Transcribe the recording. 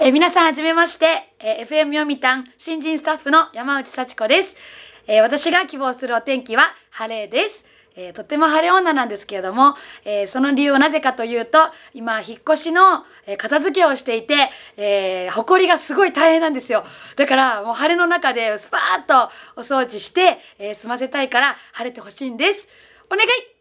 えー、皆さんはじめまして、えー、FM 読ん新人スタッフの山内幸子です、えー、私が希望するお天気は晴れです、えー、とっても晴れ女なんですけれども、えー、その理由はなぜかというと今引っ越しの片付けをしていて、えー、埃がすごい大変なんですよだからもう晴れの中でスパーッとお掃除して、えー、済ませたいから晴れてほしいんですお願い